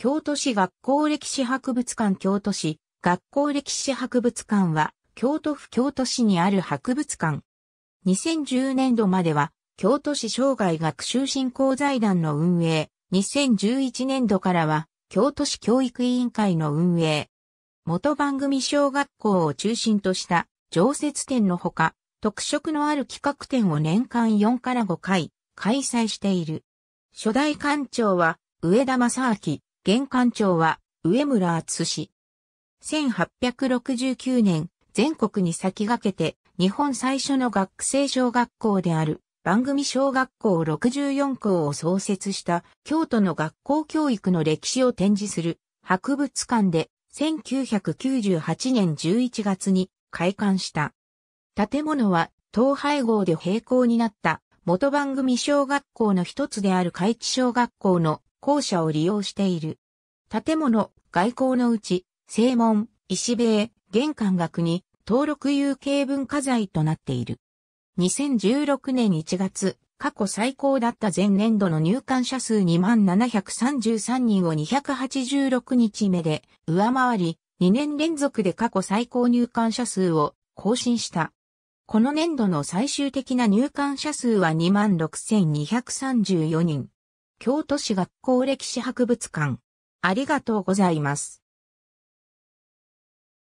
京都市学校歴史博物館京都市学校歴史博物館は京都府京都市にある博物館。2010年度までは京都市生涯学習振興財団の運営、2011年度からは京都市教育委員会の運営。元番組小学校を中心とした常設展のほか、特色のある企画展を年間4から5回開催している。初代館長は上田正明。現館長は上村厚氏。1869年、全国に先駆けて、日本最初の学生小学校である、番組小学校64校を創設した京都の学校教育の歴史を展示する博物館で1998年11月に開館した。建物は東廃合で平行になった元番組小学校の一つである海地小学校の校舎を利用している。建物、外交のうち、正門、石塀、玄関学に登録有形文化財となっている。2016年1月、過去最高だった前年度の入館者数2733人を286日目で上回り、2年連続で過去最高入館者数を更新した。この年度の最終的な入館者数は26,234人。京都市学校歴史博物館。ありがとうございます。